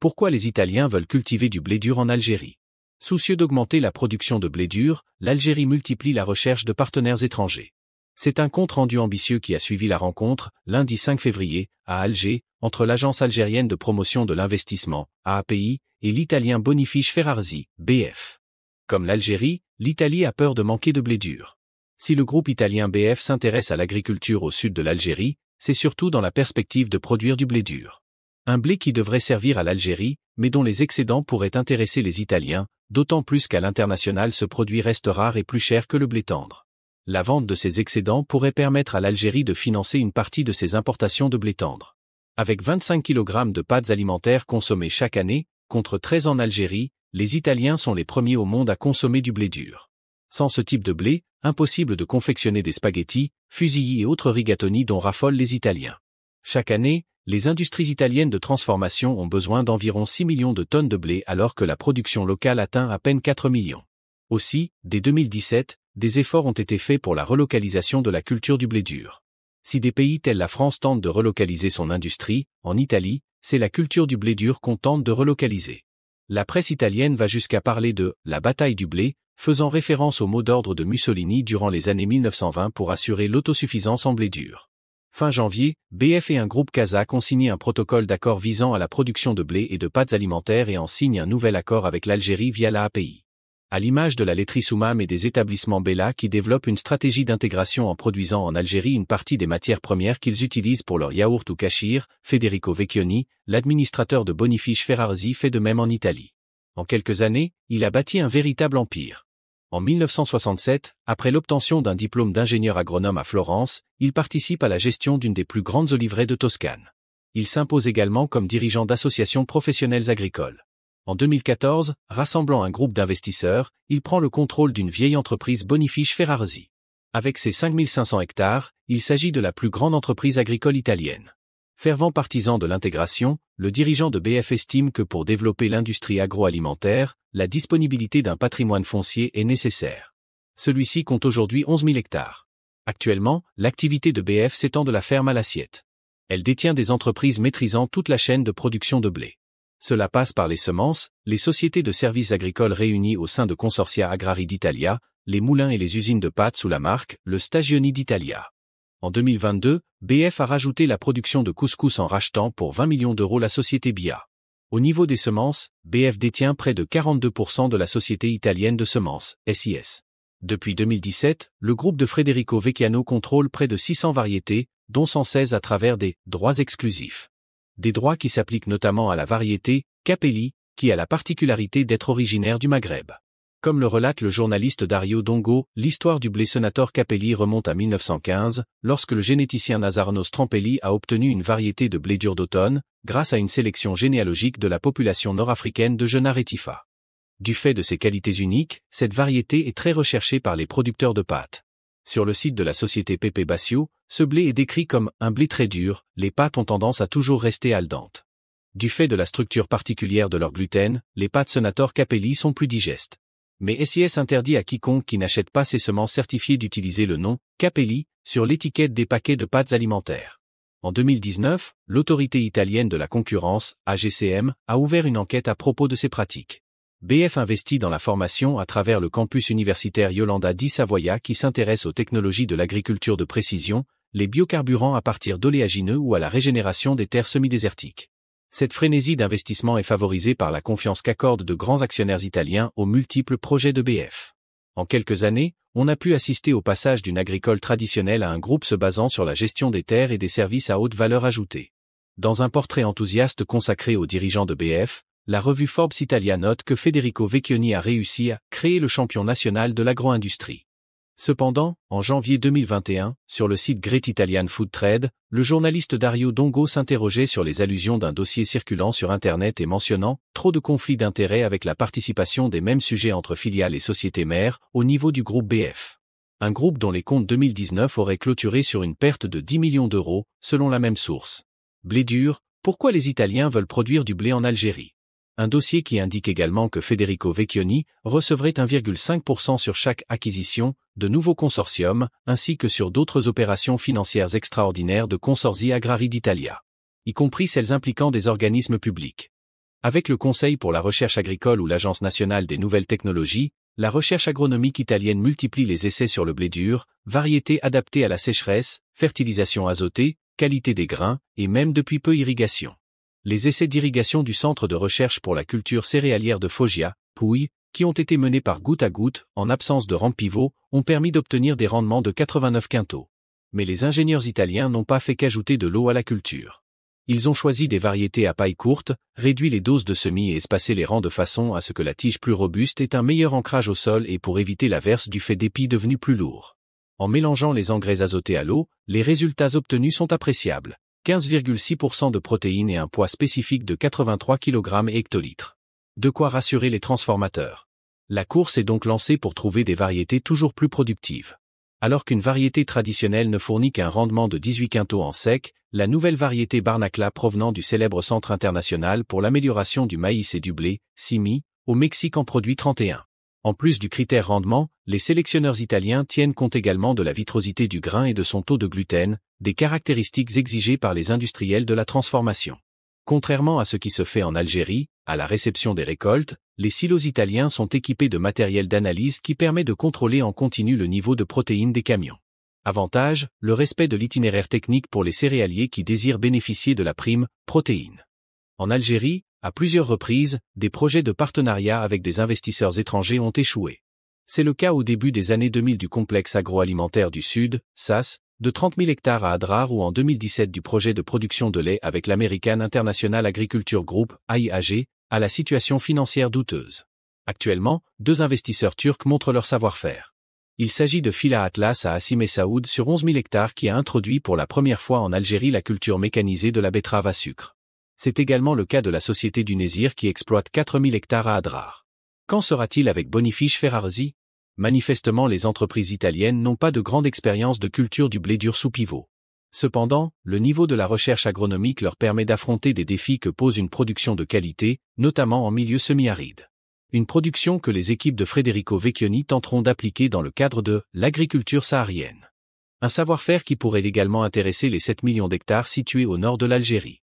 Pourquoi les Italiens veulent cultiver du blé dur en Algérie Soucieux d'augmenter la production de blé dur, l'Algérie multiplie la recherche de partenaires étrangers. C'est un compte rendu ambitieux qui a suivi la rencontre, lundi 5 février, à Alger, entre l'Agence algérienne de promotion de l'investissement, AAPI, et l'Italien Bonifiche Ferrarzi, BF. Comme l'Algérie, l'Italie a peur de manquer de blé dur. Si le groupe italien BF s'intéresse à l'agriculture au sud de l'Algérie, c'est surtout dans la perspective de produire du blé dur. Un blé qui devrait servir à l'Algérie, mais dont les excédents pourraient intéresser les Italiens, d'autant plus qu'à l'international ce produit reste rare et plus cher que le blé tendre. La vente de ces excédents pourrait permettre à l'Algérie de financer une partie de ses importations de blé tendre. Avec 25 kg de pâtes alimentaires consommées chaque année, contre 13 en Algérie, les Italiens sont les premiers au monde à consommer du blé dur. Sans ce type de blé, impossible de confectionner des spaghettis, fusillis et autres rigatoni dont raffolent les Italiens. Chaque année, les industries italiennes de transformation ont besoin d'environ 6 millions de tonnes de blé alors que la production locale atteint à peine 4 millions. Aussi, dès 2017, des efforts ont été faits pour la relocalisation de la culture du blé dur. Si des pays tels la France tentent de relocaliser son industrie, en Italie, c'est la culture du blé dur qu'on tente de relocaliser. La presse italienne va jusqu'à parler de la bataille du blé, faisant référence au mot d'ordre de Mussolini durant les années 1920 pour assurer l'autosuffisance en blé dur. Fin janvier, BF et un groupe kazakh ont signé un protocole d'accord visant à la production de blé et de pâtes alimentaires et en signent un nouvel accord avec l'Algérie via la API. À l'image de la laiterie Soumam et des établissements Bella qui développent une stratégie d'intégration en produisant en Algérie une partie des matières premières qu'ils utilisent pour leur yaourt ou cachir, Federico Vecchioni, l'administrateur de Bonifiche Ferrarzi fait de même en Italie. En quelques années, il a bâti un véritable empire. En 1967, après l'obtention d'un diplôme d'ingénieur agronome à Florence, il participe à la gestion d'une des plus grandes oliveraies de Toscane. Il s'impose également comme dirigeant d'associations professionnelles agricoles. En 2014, rassemblant un groupe d'investisseurs, il prend le contrôle d'une vieille entreprise Bonifiche Ferraresi. Avec ses 5500 hectares, il s'agit de la plus grande entreprise agricole italienne. Fervent partisan de l'intégration, le dirigeant de BF estime que pour développer l'industrie agroalimentaire, la disponibilité d'un patrimoine foncier est nécessaire. Celui-ci compte aujourd'hui 11 000 hectares. Actuellement, l'activité de BF s'étend de la ferme à l'assiette. Elle détient des entreprises maîtrisant toute la chaîne de production de blé. Cela passe par les semences, les sociétés de services agricoles réunies au sein de Consortia Agrari d'Italia, les moulins et les usines de pâtes sous la marque Le Stagioni d'Italia en 2022, BF a rajouté la production de couscous en rachetant pour 20 millions d'euros la société BIA. Au niveau des semences, BF détient près de 42% de la société italienne de semences, SIS. Depuis 2017, le groupe de Federico Vecchiano contrôle près de 600 variétés, dont 116 à travers des droits exclusifs. Des droits qui s'appliquent notamment à la variété Capelli, qui a la particularité d'être originaire du Maghreb. Comme le relate le journaliste Dario Dongo, l'histoire du blé Senator Capelli remonte à 1915, lorsque le généticien Nazarno Strampelli a obtenu une variété de blé dur d'automne, grâce à une sélection généalogique de la population nord-africaine de Jeuna Tifa. Du fait de ses qualités uniques, cette variété est très recherchée par les producteurs de pâtes. Sur le site de la société Pepe Bassio, ce blé est décrit comme un blé très dur, les pâtes ont tendance à toujours rester al dente. Du fait de la structure particulière de leur gluten, les pâtes Senator Capelli sont plus digestes mais SIS interdit à quiconque qui n'achète pas ses semences certifiées d'utiliser le nom Capelli sur l'étiquette des paquets de pâtes alimentaires. En 2019, l'autorité italienne de la concurrence, AGCM, a ouvert une enquête à propos de ces pratiques. BF investit dans la formation à travers le campus universitaire Yolanda di Savoia qui s'intéresse aux technologies de l'agriculture de précision, les biocarburants à partir d'oléagineux ou à la régénération des terres semi-désertiques. Cette frénésie d'investissement est favorisée par la confiance qu'accordent de grands actionnaires italiens aux multiples projets de BF. En quelques années, on a pu assister au passage d'une agricole traditionnelle à un groupe se basant sur la gestion des terres et des services à haute valeur ajoutée. Dans un portrait enthousiaste consacré aux dirigeants de BF, la revue Forbes Italia note que Federico Vecchioni a réussi à créer le champion national de l'agro-industrie. Cependant, en janvier 2021, sur le site Great Italian Food Trade, le journaliste Dario Dongo s'interrogeait sur les allusions d'un dossier circulant sur Internet et mentionnant trop de conflits d'intérêts avec la participation des mêmes sujets entre filiales et sociétés mères au niveau du groupe BF. Un groupe dont les comptes 2019 auraient clôturé sur une perte de 10 millions d'euros, selon la même source. Blé dur, pourquoi les Italiens veulent produire du blé en Algérie un dossier qui indique également que Federico Vecchioni recevrait 1,5% sur chaque acquisition, de nouveaux consortiums, ainsi que sur d'autres opérations financières extraordinaires de Consorzi Agrari d'Italia, y compris celles impliquant des organismes publics. Avec le Conseil pour la recherche agricole ou l'Agence nationale des nouvelles technologies, la recherche agronomique italienne multiplie les essais sur le blé dur, variétés adaptées à la sécheresse, fertilisation azotée, qualité des grains, et même depuis peu irrigation les essais d'irrigation du Centre de recherche pour la culture céréalière de Foggia, Pouille, qui ont été menés par goutte à goutte, en absence de rang pivot, ont permis d'obtenir des rendements de 89 quintaux. Mais les ingénieurs italiens n'ont pas fait qu'ajouter de l'eau à la culture. Ils ont choisi des variétés à paille courte, réduit les doses de semis et espacé les rangs de façon à ce que la tige plus robuste ait un meilleur ancrage au sol et pour éviter l'averse du fait d'épis devenus plus lourds. En mélangeant les engrais azotés à l'eau, les résultats obtenus sont appréciables. 15,6% de protéines et un poids spécifique de 83 kg et hectolitres. De quoi rassurer les transformateurs. La course est donc lancée pour trouver des variétés toujours plus productives. Alors qu'une variété traditionnelle ne fournit qu'un rendement de 18 quintaux en sec, la nouvelle variété Barnacla provenant du célèbre Centre international pour l'amélioration du maïs et du blé, Simi, au Mexique en produit 31. En plus du critère rendement, les sélectionneurs italiens tiennent compte également de la vitrosité du grain et de son taux de gluten, des caractéristiques exigées par les industriels de la transformation. Contrairement à ce qui se fait en Algérie, à la réception des récoltes, les silos italiens sont équipés de matériel d'analyse qui permet de contrôler en continu le niveau de protéines des camions. Avantage, le respect de l'itinéraire technique pour les céréaliers qui désirent bénéficier de la prime protéines en Algérie, à plusieurs reprises, des projets de partenariat avec des investisseurs étrangers ont échoué. C'est le cas au début des années 2000 du complexe agroalimentaire du Sud, SAS, de 30 000 hectares à Adrar ou en 2017 du projet de production de lait avec l'American International Agriculture Group, AIAG, à la situation financière douteuse. Actuellement, deux investisseurs turcs montrent leur savoir-faire. Il s'agit de Fila Atlas à Assimé Saoud sur 11 000 hectares qui a introduit pour la première fois en Algérie la culture mécanisée de la betterave à sucre. C'est également le cas de la société du Nézir qui exploite 4000 hectares à Adrar. Qu'en sera-t-il avec Bonifiche Ferraresi Manifestement, les entreprises italiennes n'ont pas de grande expérience de culture du blé dur sous pivot. Cependant, le niveau de la recherche agronomique leur permet d'affronter des défis que pose une production de qualité, notamment en milieu semi-aride. Une production que les équipes de Federico Vecchioni tenteront d'appliquer dans le cadre de l'agriculture saharienne. Un savoir-faire qui pourrait également intéresser les 7 millions d'hectares situés au nord de l'Algérie.